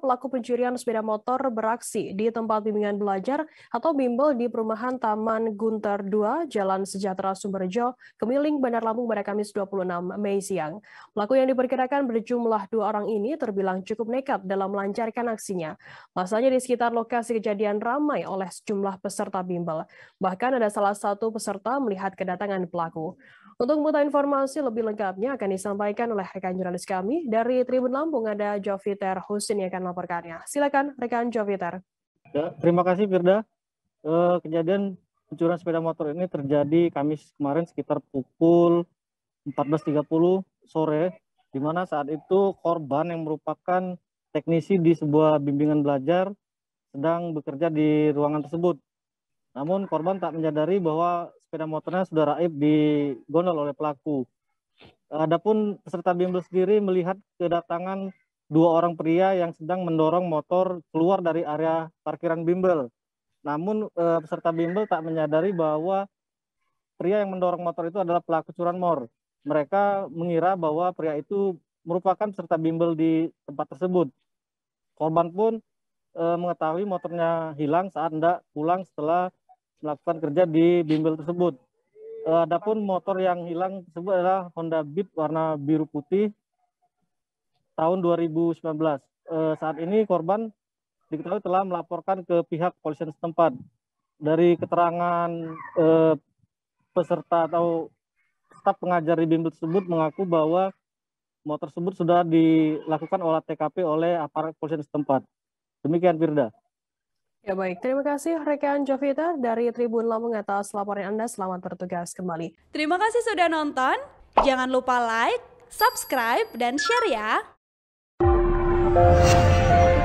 pelaku pencurian sepeda motor beraksi di tempat bimbingan belajar atau bimbel di perumahan Taman Gunter 2, Jalan Sejahtera Sumberjo, Kemiling, Bandar Lampung pada Kamis 26 Mei siang. Pelaku yang diperkirakan berjumlah dua orang ini terbilang cukup nekat dalam melancarkan aksinya. Masanya di sekitar lokasi kejadian ramai oleh sejumlah peserta bimbel. Bahkan ada salah satu peserta melihat kedatangan pelaku. Untuk mengetahui informasi lebih lengkapnya akan disampaikan oleh rekan jurnalis kami dari Tribun Lampung ada Joviter Husin yang akan melaporkannya. Silakan rekan Joviter. Ya, terima kasih Firda. Eh, kejadian pencurian sepeda motor ini terjadi Kamis kemarin sekitar pukul 14.30 sore di mana saat itu korban yang merupakan teknisi di sebuah bimbingan belajar sedang bekerja di ruangan tersebut. Namun korban tak menyadari bahwa sepeda motornya sudah raib digondol oleh pelaku. Adapun peserta bimbel sendiri melihat kedatangan dua orang pria yang sedang mendorong motor keluar dari area parkiran bimbel. Namun eh, peserta bimbel tak menyadari bahwa pria yang mendorong motor itu adalah pelaku curanmor. Mereka mengira bahwa pria itu merupakan peserta bimbel di tempat tersebut. Korban pun eh, mengetahui motornya hilang saat hendak pulang setelah melakukan kerja di bimbel tersebut. Eh, adapun motor yang hilang tersebut adalah Honda Beat warna biru putih tahun 2019. Eh, saat ini korban diketahui telah melaporkan ke pihak polisian setempat. Dari keterangan eh, peserta atau staf pengajar di bimbel tersebut mengaku bahwa motor tersebut sudah dilakukan olah TKP oleh aparat polisian setempat. Demikian Firda. Ya baik, terima kasih rekan Jovita dari Tribun Lampung atas laporan Anda. Selamat bertugas kembali. Terima kasih sudah nonton. Jangan lupa like, subscribe, dan share ya.